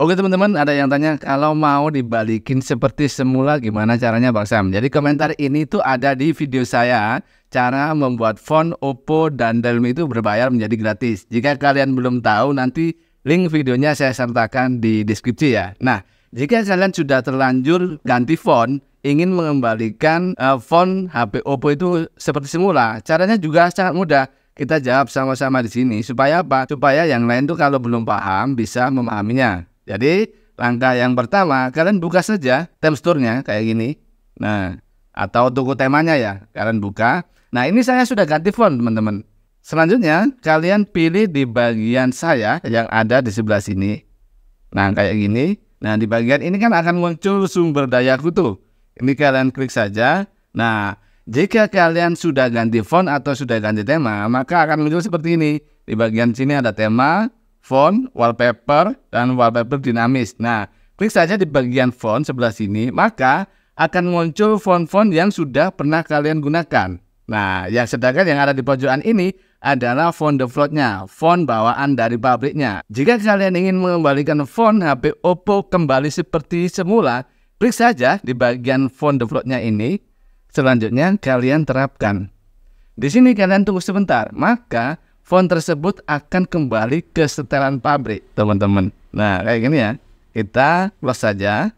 Oke teman-teman, ada yang tanya kalau mau dibalikin seperti semula gimana caranya Bang Sam? Jadi komentar ini tuh ada di video saya cara membuat font Oppo dan Realme itu berbayar menjadi gratis. Jika kalian belum tahu nanti link videonya saya sertakan di deskripsi ya. Nah, jika kalian sudah terlanjur ganti font, ingin mengembalikan uh, font HP Oppo itu seperti semula, caranya juga sangat mudah kita jawab sama-sama di sini supaya apa? Supaya yang lain tuh kalau belum paham bisa memahaminya. Jadi langkah yang pertama kalian buka saja teksturnya kayak gini. Nah, atau toko temanya ya, kalian buka. Nah, ini saya sudah ganti font, teman-teman. Selanjutnya, kalian pilih di bagian saya yang ada di sebelah sini. Nah, kayak gini. Nah, di bagian ini kan akan muncul sumber daya kutu. Ini kalian klik saja. Nah, jika kalian sudah ganti font atau sudah ganti tema, maka akan muncul seperti ini. Di bagian sini ada tema, font, wallpaper, dan wallpaper dinamis. Nah, klik saja di bagian font sebelah sini, maka akan muncul font-font yang sudah pernah kalian gunakan. Nah, yang sedangkan yang ada di pojokan ini adalah font defaultnya, font bawaan dari pabriknya. Jika kalian ingin mengembalikan font HP Oppo kembali seperti semula, klik saja di bagian font defaultnya ini. Selanjutnya, kalian terapkan. Di sini kalian tunggu sebentar, maka font tersebut akan kembali ke setelan pabrik, teman-teman. Nah, kayak gini ya. Kita close saja.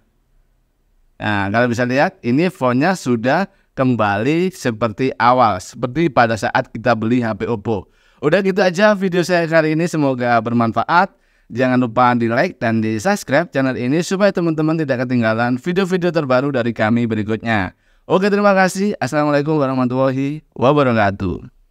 Nah, kalau bisa lihat, ini fontnya sudah kembali seperti awal, seperti pada saat kita beli HP Oppo. Udah gitu aja video saya kali ini, semoga bermanfaat. Jangan lupa di like dan di subscribe channel ini supaya teman-teman tidak ketinggalan video-video terbaru dari kami berikutnya. Oke terima kasih. Assalamualaikum warahmatullahi wabarakatuh.